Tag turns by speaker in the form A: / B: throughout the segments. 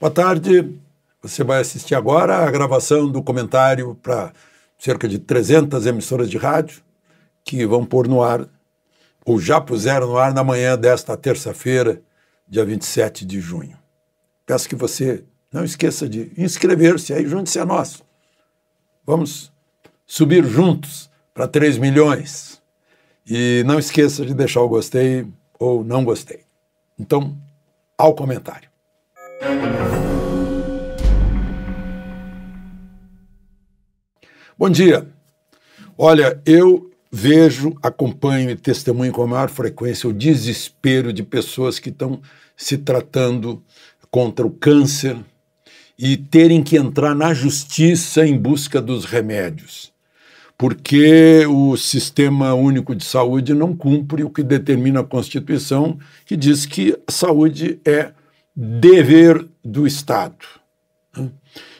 A: Boa tarde. Você vai assistir agora a gravação do comentário para cerca de 300 emissoras de rádio que vão pôr no ar, ou já puseram no ar na manhã desta terça-feira, dia 27 de junho. Peço que você não esqueça de inscrever-se aí, junte-se a nós. Vamos subir juntos para 3 milhões. E não esqueça de deixar o gostei ou não gostei. Então, ao comentário. Bom dia. Olha, eu vejo, acompanho e testemunho com a maior frequência o desespero de pessoas que estão se tratando contra o câncer e terem que entrar na justiça em busca dos remédios, porque o Sistema Único de Saúde não cumpre o que determina a Constituição, que diz que a saúde é dever do Estado.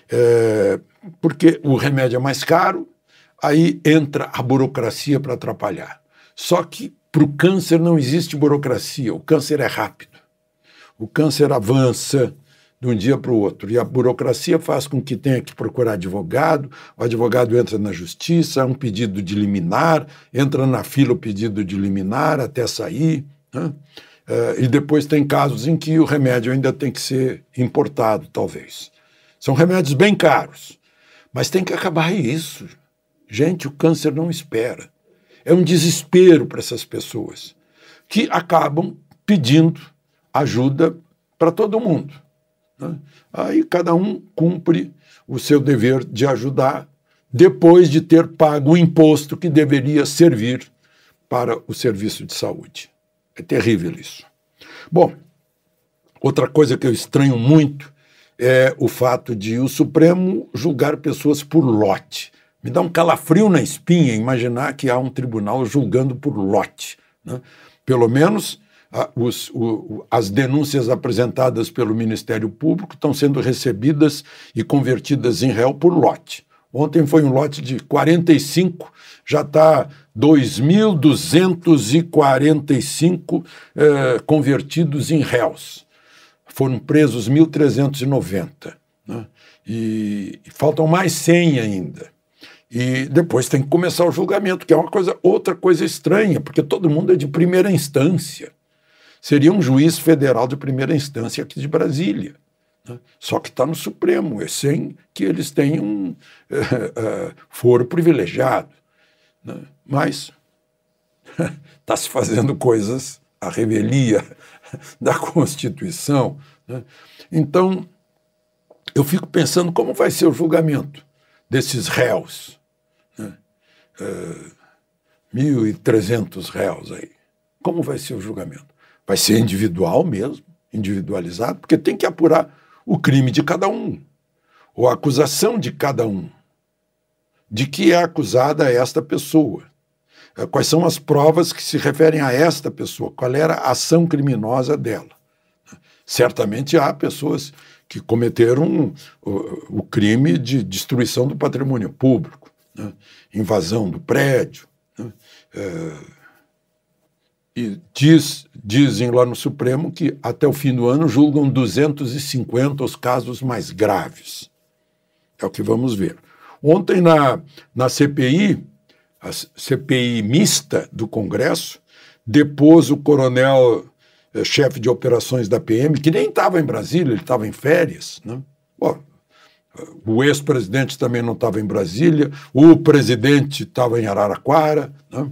A: É, porque o remédio é mais caro, aí entra a burocracia para atrapalhar. Só que para o câncer não existe burocracia, o câncer é rápido. O câncer avança de um dia para o outro. E a burocracia faz com que tenha que procurar advogado, o advogado entra na justiça, um pedido de liminar, entra na fila o pedido de liminar até sair. Né? Eh, e depois tem casos em que o remédio ainda tem que ser importado, talvez. São remédios bem caros, mas tem que acabar isso. Gente, o câncer não espera. É um desespero para essas pessoas que acabam pedindo ajuda para todo mundo. Né? Aí cada um cumpre o seu dever de ajudar depois de ter pago o imposto que deveria servir para o serviço de saúde. É terrível isso. Bom, outra coisa que eu estranho muito é o fato de o Supremo julgar pessoas por lote. Me dá um calafrio na espinha imaginar que há um tribunal julgando por lote. Né? Pelo menos a, os, o, as denúncias apresentadas pelo Ministério Público estão sendo recebidas e convertidas em réu por lote. Ontem foi um lote de 45, já está 2.245 eh, convertidos em réus. Foram presos 1.390. Né? E, e faltam mais 100 ainda. E depois tem que começar o julgamento, que é uma coisa, outra coisa estranha, porque todo mundo é de primeira instância. Seria um juiz federal de primeira instância aqui de Brasília. Né? Só que está no Supremo, é sem que eles tenham um, é, é, foro privilegiado. Né? Mas está se fazendo coisas à revelia da Constituição. Né? Então, eu fico pensando como vai ser o julgamento desses réus. Né? É, eh, 1.300 réus aí. Como vai ser o julgamento? Vai ser individual mesmo, individualizado, porque tem que apurar o crime de cada um, ou a acusação de cada um, de que é acusada esta pessoa. Eh, quais são as provas que se referem a esta pessoa? Qual era a ação criminosa dela? Certamente há pessoas que cometeram o, crime de destruição do patrimônio público, né? invasão do prédio, né? Eh, e diz, dizem lá no Supremo que até o fim do ano julgam 250 os casos mais graves. É o que vamos ver. Ontem na, na CPI, a CPI mista do Congresso, depôs o coronel eh, chefe de operações da PM, que nem estava em Brasília, ele estava em férias. Né? Bom, o ex-presidente também não estava em Brasília, o presidente estava em Araraquara. Né?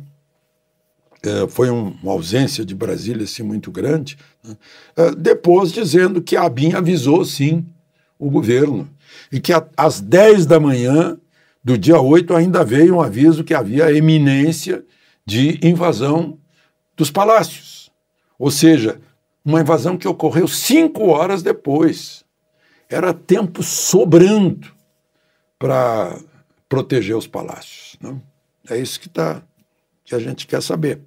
A: É, foi um, uma ausência de Brasília assim, muito grande. Né? É, depois dizendo que a ABIN avisou, sim, o governo. E que a, às 10 da manhã do dia 8 ainda veio um aviso que havia eminência de invasão dos palácios. Ou seja, uma invasão que ocorreu cinco horas depois. Era tempo sobrando para proteger os palácios. Não? É isso que, tá, que a gente quer saber.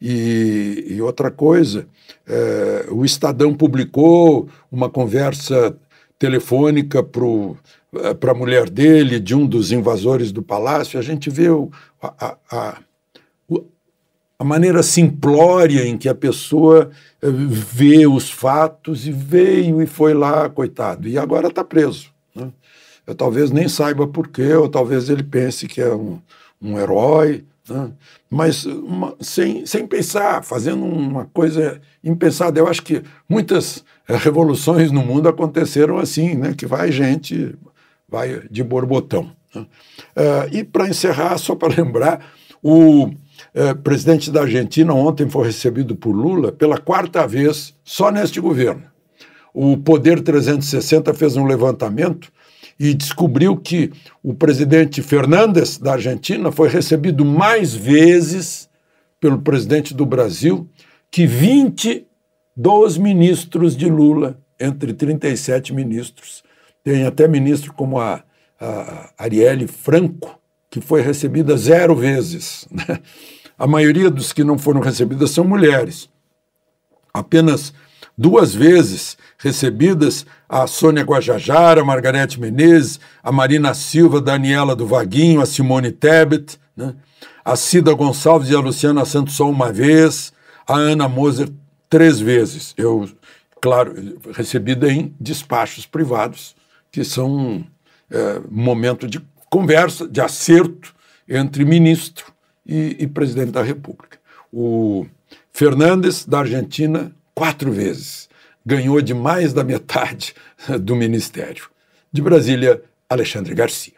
A: E, e outra coisa, é, o Estadão publicou uma conversa telefônica para é, a mulher dele, de um dos invasores do palácio. A gente vê o, a, a, a maneira simplória em que a pessoa é, vê os fatos e veio e foi lá, coitado, e agora está preso. Né? Eu talvez nem saiba por quê, ou talvez ele pense que é um, um herói, né? Mas eh, uma, sem, sem pensar, fazendo uma coisa impensada. Eu acho que muitas eh, revoluções no mundo aconteceram assim, né? que vai gente, vai de borbotão. Né? Eh, e para encerrar, só para lembrar, o presidente da Argentina ontem foi recebido por Lula pela quarta vez só neste governo. O Poder 360 fez um levantamento e descobriu que o presidente Fernandes da Argentina foi recebido mais vezes pelo presidente do Brasil que 20 dos ministros de Lula, entre 37 ministros. Tem até ministro como a, a Arielle Franco, que foi recebida zero vezes. Né? A maioria dos que não foram recebidas são mulheres. Apenas duas vezes recebidas a Sônia Guajajara, a Margarete Menezes, a Marina Silva, a Daniela do Vaguinho, a Simone Tebet, né? a Cida Gonçalves e a Luciana Santos só uma vez, a Ana Moser três vezes. Eu, claro, recebida em despachos privados, que são um é, momento de conversa, de acerto entre ministro e, e presidente da República. O Fernandes, da Argentina, quatro vezes. Ganhou de mais da metade do ministério. De Brasília, Alexandre Garcia.